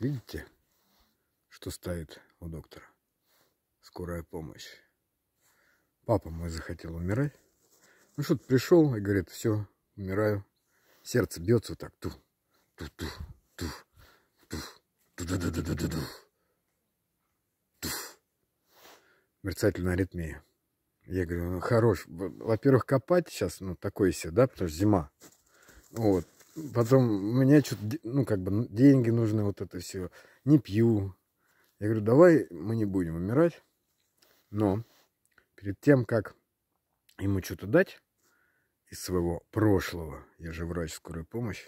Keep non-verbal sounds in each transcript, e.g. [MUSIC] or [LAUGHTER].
Видите, что стоит у доктора? Скорая помощь. Папа мой захотел умирать. Ну что-то пришел и говорит, все, умираю. Сердце бьется вот так. Ту, ту, ту, ту, ту, ту, ту, ту, ту, ту, ту, ту. Мерцательная аритмия. Я говорю, ну хорош. Во-первых, копать сейчас, ну, такое себе, да, потому что зима. Вот, потом мне что-то, ну, как бы деньги нужны, вот это все. Не пью. Я говорю, давай мы не будем умирать. Но перед тем, как ему что-то дать из своего прошлого, я же врач скорой помощи,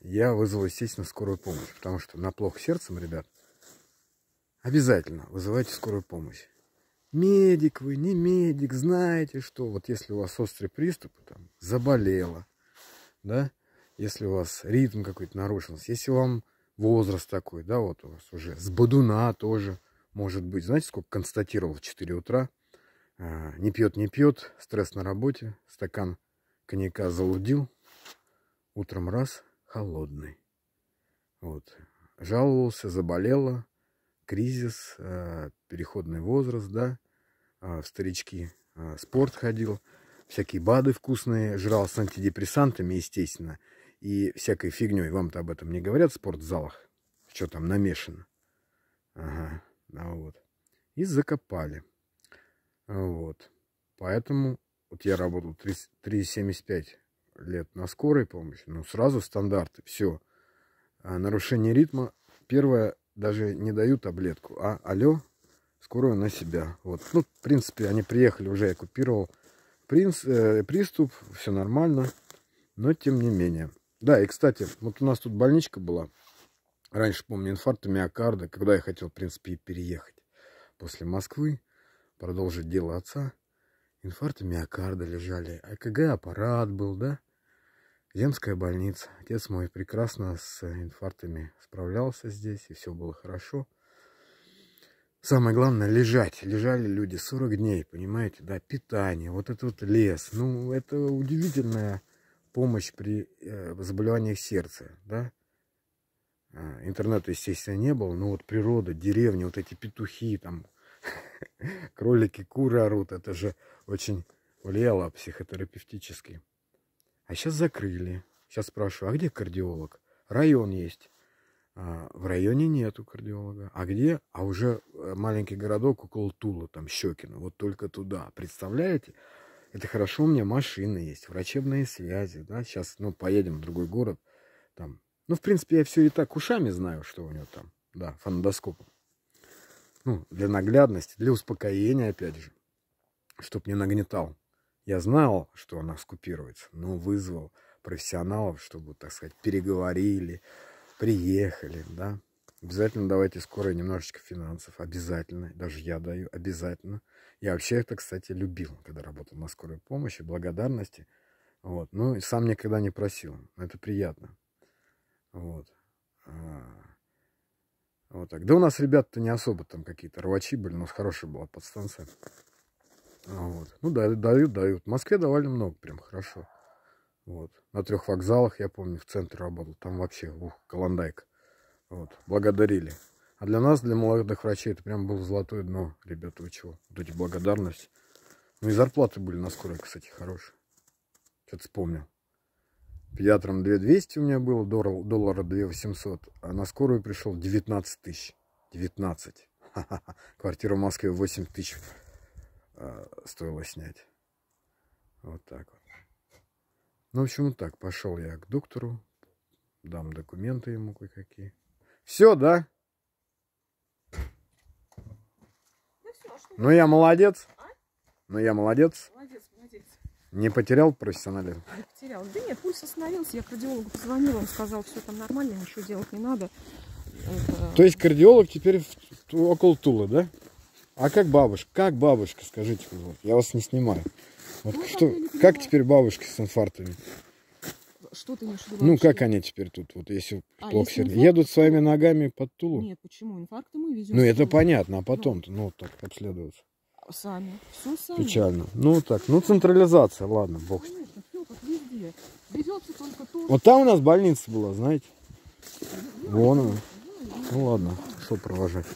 я вызвал, естественно, скорую помощь. Потому что на плохо сердцем, ребят, обязательно вызывайте скорую помощь. Медик вы, не медик, знаете что, вот если у вас острый приступ, там, заболела, да, если у вас ритм какой-то нарушился, если вам возраст такой, да, вот у вас уже с бодуна тоже может быть. Знаете, сколько констатировал в 4 утра? А, не пьет, не пьет, стресс на работе, стакан коньяка залудил, утром раз, холодный. Вот. Жаловался, заболела, кризис, а, переходный возраст, да, а, в старички спорт ходил, всякие БАДы вкусные, жрал с антидепрессантами, естественно, и всякой фигней вам-то об этом не говорят в спортзалах, что там намешано. Ага, ну вот. И закопали. Вот. Поэтому вот я работал 3,75 лет на скорой помощи. Ну, сразу стандарты, все. А нарушение ритма. Первое, даже не даю таблетку, а алло, скорую на себя. Вот. Ну, в принципе, они приехали, уже я купировал принц, э, приступ, все нормально. Но тем не менее. Да, и, кстати, вот у нас тут больничка была. Раньше, помню, инфаркт миокарда, когда я хотел, в принципе, и переехать после Москвы, продолжить дело отца. Инфаркт миокарда лежали, АКГ-аппарат был, да? Земская больница. Отец мой прекрасно с инфарктами справлялся здесь, и все было хорошо. Самое главное, лежать. Лежали люди 40 дней, понимаете, да, питание, вот этот вот лес. Ну, это удивительная помощь при э, заболеваниях сердца, да. А, интернета, естественно, не было, но вот природа, деревни, вот эти петухи, там, [LAUGHS] кролики, куры орут, это же очень влияло психотерапевтически. А сейчас закрыли. Сейчас спрашиваю, а где кардиолог? Район есть. А, в районе нету кардиолога. А где? А уже э, маленький городок около Тула, там Щекино. Вот только туда. Представляете? Это хорошо, у меня машина есть, врачебные связи, да, сейчас, ну, поедем в другой город, там. Ну, в принципе, я все и так ушами знаю, что у него там, да, фонодоскопом. Ну, для наглядности, для успокоения, опять же, чтоб не нагнетал. Я знал, что она скупируется, но вызвал профессионалов, чтобы, так сказать, переговорили, приехали, да, Обязательно давайте скоро немножечко финансов. Обязательно. Даже я даю. Обязательно. Я вообще это, кстати, любил, когда работал на скорой помощи. Благодарности. Вот. Ну, и сам никогда не просил. Это приятно. Вот. А, вот так. Да у нас ребята-то не особо там какие-то рвачи были. но хорошая была подстанция. Вот. Ну, дают, дают, дают. В Москве довольно много, прям хорошо. Вот. На трех вокзалах, я помню, в центре работал. Там вообще, ух, колондайка. Вот, благодарили. А для нас, для молодых врачей, это прям было золотое дно, ребята, вы чего? Вот эти благодарность. Ну и зарплаты были на скорой, кстати, хорошие. Что-то вспомнил. Педиатром 2200 у меня было, доллар, доллара 2800, а на скорую пришел 19 тысяч. 19. Квартира -ха -ха. в Москве 8 тысяч э, стоило снять. Вот так вот. Ну, в общем, вот так. Пошел я к доктору, дам документы ему кое-какие. Все, да? Да Ну я молодец. А? Ну я молодец. Молодец, молодец. Не потерял профессионализм? Не потерял. Да нет, пульс остановился. Я кардиологу позвонила, он сказал, все там нормально, ничего делать не надо. Это... То есть кардиолог теперь в... около Тула, да? А как бабушка? Как бабушка, скажите, пожалуйста. Я вас не снимаю. Вот ну, что, как теперь бабушки с инфарктами? Что ты имеешь в виду? Ну, как они теперь тут, вот если а, плохо если инфаркт, Едут своими ногами под Тулу? Нет, почему? Инфаркты мы везем. Ну, это понятно, а ну. потом-то, ну, вот так обследуются. Сами. Все сами. Печально. Ну, так, ну, централизация, ладно, бог. Конечно, все как везде. Везется только то... Вот там у нас больница была, знаете? Вон она. Ну, ну, ладно, что провожать.